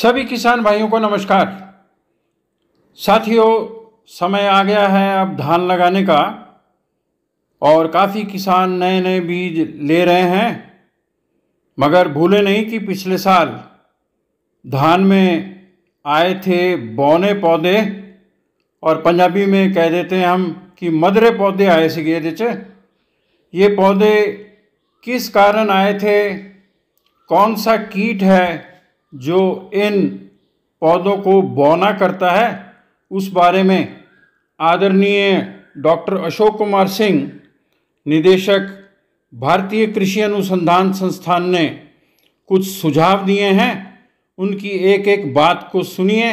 सभी किसान भाइयों को नमस्कार साथियों समय आ गया है अब धान लगाने का और काफ़ी किसान नए नए बीज ले रहे हैं मगर भूले नहीं कि पिछले साल धान में आए थे बौने पौधे और पंजाबी में कह देते हैं हम कि मदरे पौधे आए गए थे ये पौधे किस कारण आए थे कौन सा कीट है जो इन पौधों को बौना करता है उस बारे में आदरणीय डॉक्टर अशोक कुमार सिंह निदेशक भारतीय कृषि अनुसंधान संस्थान ने कुछ सुझाव दिए हैं उनकी एक एक बात को सुनिए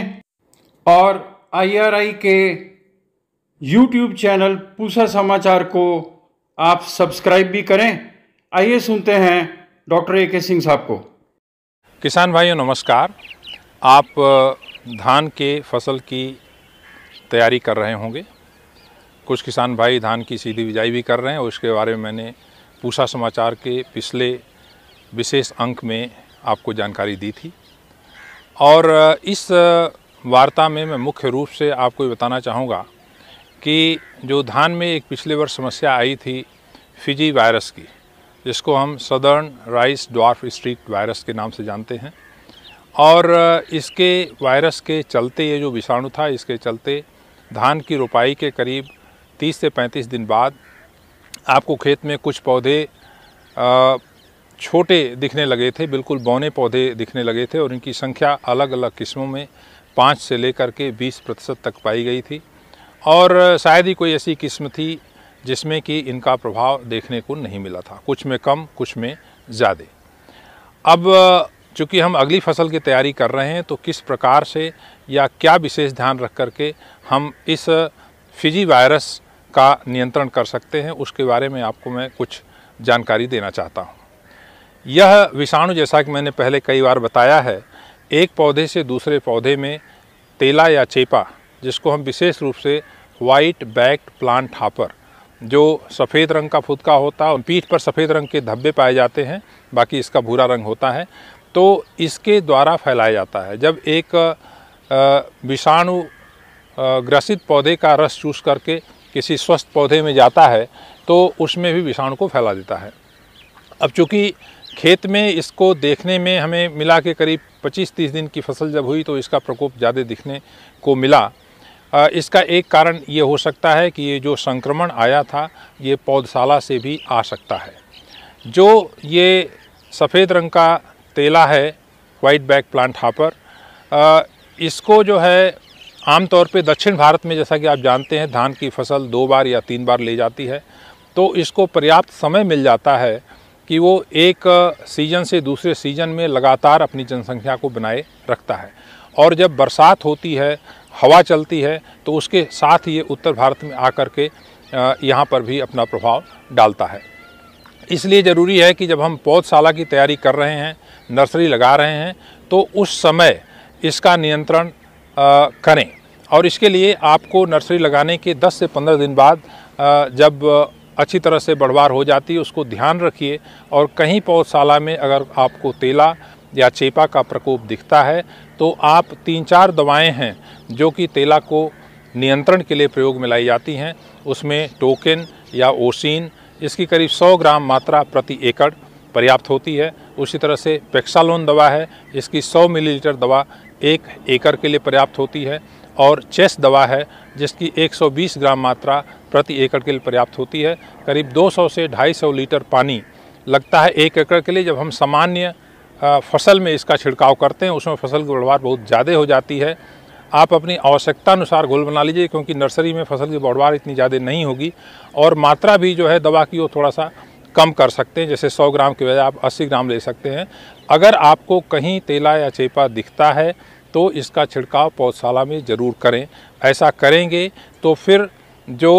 और आईआरआई के यूट्यूब चैनल पूसा समाचार को आप सब्सक्राइब भी करें आइए सुनते हैं डॉक्टर ए के सिंह साहब को किसान भाइयों नमस्कार आप धान के फसल की तैयारी कर रहे होंगे कुछ किसान भाई धान की सीधी बिजाई भी कर रहे हैं उसके बारे में मैंने पूछा समाचार के पिछले विशेष अंक में आपको जानकारी दी थी और इस वार्ता में मैं मुख्य रूप से आपको ये बताना चाहूँगा कि जो धान में एक पिछले वर्ष समस्या आई थी फिजी वायरस की जिसको हम southern rice dwarf street virus के नाम से जानते हैं और इसके वायरस के चलते ये जो विषाणु था इसके चलते धान की रोपाई के करीब 30 से 35 दिन बाद आपको खेत में कुछ पौधे छोटे दिखने लगे थे बिल्कुल बौने पौधे दिखने लगे थे और इनकी संख्या अलग अलग किस्मों में पाँच से लेकर के बीस प्रतिशत तक पाई गई थी और शायद ही कोई ऐसी किस्म थी जिसमें कि इनका प्रभाव देखने को नहीं मिला था कुछ में कम कुछ में ज़्यादा अब चूँकि हम अगली फसल की तैयारी कर रहे हैं तो किस प्रकार से या क्या विशेष ध्यान रख कर के हम इस फिजी वायरस का नियंत्रण कर सकते हैं उसके बारे में आपको मैं कुछ जानकारी देना चाहता हूँ यह विषाणु जैसा कि मैंने पहले कई बार बताया है एक पौधे से दूसरे पौधे में तेला या चेपा जिसको हम विशेष रूप से वाइट बैक्ड प्लांट हापर जो सफ़ेद रंग का फुदका होता है पीठ पर सफ़ेद रंग के धब्बे पाए जाते हैं बाकी इसका भूरा रंग होता है तो इसके द्वारा फैलाया जाता है जब एक विषाणु ग्रसित पौधे का रस चूस करके किसी स्वस्थ पौधे में जाता है तो उसमें भी विषाणु को फैला देता है अब चूँकि खेत में इसको देखने में हमें मिला के करीब 25-30 दिन की फसल जब हुई तो इसका प्रकोप ज़्यादा दिखने को मिला इसका एक कारण ये हो सकता है कि ये जो संक्रमण आया था ये पौधशाला से भी आ सकता है जो ये सफ़ेद रंग का तेला है वाइट बैक प्लांट हापर इसको जो है आमतौर पे दक्षिण भारत में जैसा कि आप जानते हैं धान की फसल दो बार या तीन बार ले जाती है तो इसको पर्याप्त समय मिल जाता है कि वो एक सीज़न से दूसरे सीज़न में लगातार अपनी जनसंख्या को बनाए रखता है और जब बरसात होती है हवा चलती है तो उसके साथ ही ये उत्तर भारत में आकर के यहाँ पर भी अपना प्रभाव डालता है इसलिए ज़रूरी है कि जब हम पौधशाला की तैयारी कर रहे हैं नर्सरी लगा रहे हैं तो उस समय इसका नियंत्रण करें और इसके लिए आपको नर्सरी लगाने के 10 से 15 दिन बाद जब अच्छी तरह से बढ़वार हो जाती है उसको ध्यान रखिए और कहीं पौधशाला में अगर आपको तेला या चेपा का प्रकोप दिखता है तो आप तीन चार दवाएं हैं जो कि तेला को नियंत्रण के लिए प्रयोग में लाई जाती हैं उसमें टोकन या ओसिन इसकी करीब 100 ग्राम मात्रा प्रति एकड़ पर्याप्त होती है उसी तरह से पेक्सालोन दवा है इसकी 100 मिलीलीटर दवा एक एकड़ के लिए पर्याप्त होती है और चेस दवा है जिसकी 120 ग्राम मात्रा प्रति एकड़ के लिए पर्याप्त होती है करीब 200 से 250 लीटर पानी लगता है एक एकड़ के लिए जब हम सामान्य फसल में इसका छिड़काव करते हैं उसमें फसल की बढ़वार बहुत ज़्यादा हो जाती है आप अपनी आवश्यकता अनुसार घोल बना लीजिए क्योंकि नर्सरी में फसल की बढ़वार इतनी ज़्यादा नहीं होगी और मात्रा भी जो है दवा की वो थोड़ा सा कम कर सकते हैं जैसे 100 ग्राम की बजाय आप 80 ग्राम ले सकते हैं अगर आपको कहीं तेला या चेपा दिखता है तो इसका छिड़काव पौधशाला में ज़रूर करें ऐसा करेंगे तो फिर जो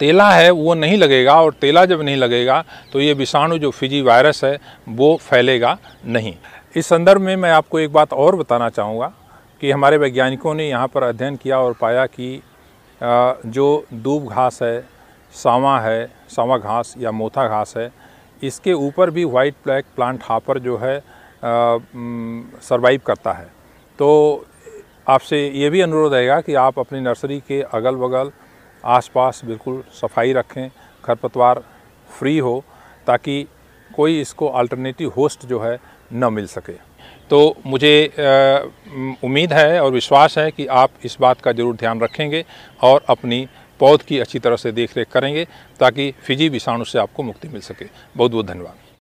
तेला है वो नहीं लगेगा और तेला जब नहीं लगेगा तो ये विषाणु जो फिजी वायरस है वो फैलेगा नहीं इस संदर्भ में मैं आपको एक बात और बताना चाहूँगा कि हमारे वैज्ञानिकों ने यहाँ पर अध्ययन किया और पाया कि जो दूब घास है सावा है सावा घास या मोथा घास है इसके ऊपर भी वाइट ब्लैक प्लांट हापर जो है सरवाइव करता है तो आपसे ये भी अनुरोध रहेगा कि आप अपनी नर्सरी के अगल बगल आसपास बिल्कुल सफाई रखें खरपतवार फ्री हो ताकि कोई इसको अल्टरनेटिव होस्ट जो है न मिल सके तो मुझे उम्मीद है और विश्वास है कि आप इस बात का ज़रूर ध्यान रखेंगे और अपनी पौध की अच्छी तरह से देख रेख करेंगे ताकि फिजी विषाणु से आपको मुक्ति मिल सके बहुत बहुत धन्यवाद